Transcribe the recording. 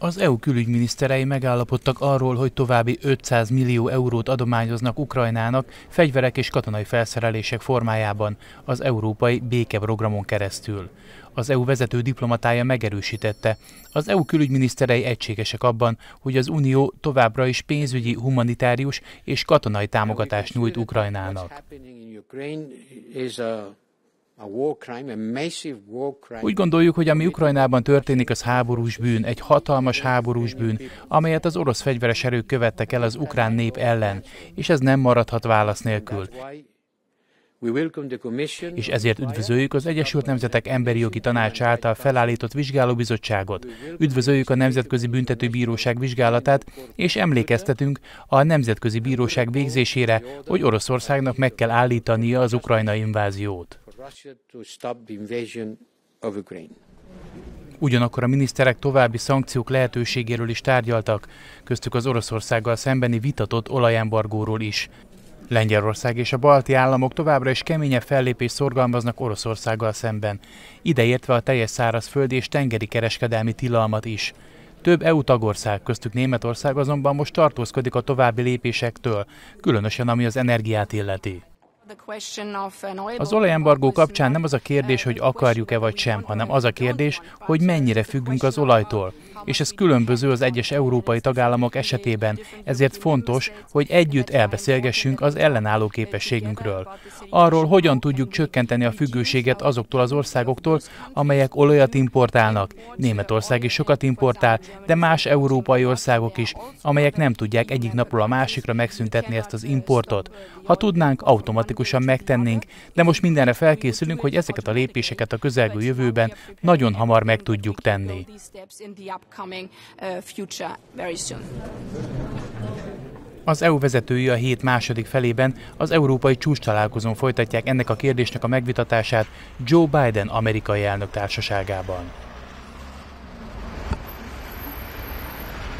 Az EU külügyminiszterei megállapodtak arról, hogy további 500 millió eurót adományoznak Ukrajnának fegyverek és katonai felszerelések formájában az európai békeprogramon keresztül. Az EU vezető diplomatája megerősítette, az EU külügyminiszterei egységesek abban, hogy az Unió továbbra is pénzügyi, humanitárius és katonai támogatást nyújt Ukrajnának. Úgy gondoljuk, hogy ami Ukrajnában történik, az háborús bűn, egy hatalmas háborús bűn, amelyet az orosz fegyveres erők követtek el az ukrán nép ellen, és ez nem maradhat válasz nélkül. És ezért üdvözöljük az Egyesült Nemzetek Emberi Jogi Tanács által felállított vizsgálóbizottságot, üdvözöljük a Nemzetközi büntető bíróság vizsgálatát, és emlékeztetünk a Nemzetközi Bíróság végzésére, hogy Oroszországnak meg kell állítania az ukrajna inváziót. Ugyanakkor a miniszterek további szankciók lehetőségéről is tárgyaltak, köztük az Oroszországgal szembeni vitatott olajembargóról is. Lengyelország és a balti államok továbbra is keményebb fellépést szorgalmaznak Oroszországgal szemben, ideértve a teljes szárazföldi és tengeri kereskedelmi tilalmat is. Több EU tagország, köztük Németország azonban most tartózkodik a további lépésektől, különösen ami az energiát illeti. Az olajembargó kapcsán nem az a kérdés, hogy akarjuk-e vagy sem, hanem az a kérdés, hogy mennyire függünk az olajtól. És ez különböző az egyes európai tagállamok esetében, ezért fontos, hogy együtt elbeszélgessünk az ellenálló képességünkről. Arról, hogyan tudjuk csökkenteni a függőséget azoktól az országoktól, amelyek olajat importálnak. Németország is sokat importál, de más európai országok is, amelyek nem tudják egyik napról a másikra megszüntetni ezt az importot. Ha tudnánk, automatikusan automatikusan megtennénk, de most mindenre felkészülünk, hogy ezeket a lépéseket a közelgő jövőben nagyon hamar meg tudjuk tenni. Az EU vezetői a hét második felében az európai csúcs találkozón folytatják ennek a kérdésnek a megvitatását Joe Biden amerikai elnök társaságában.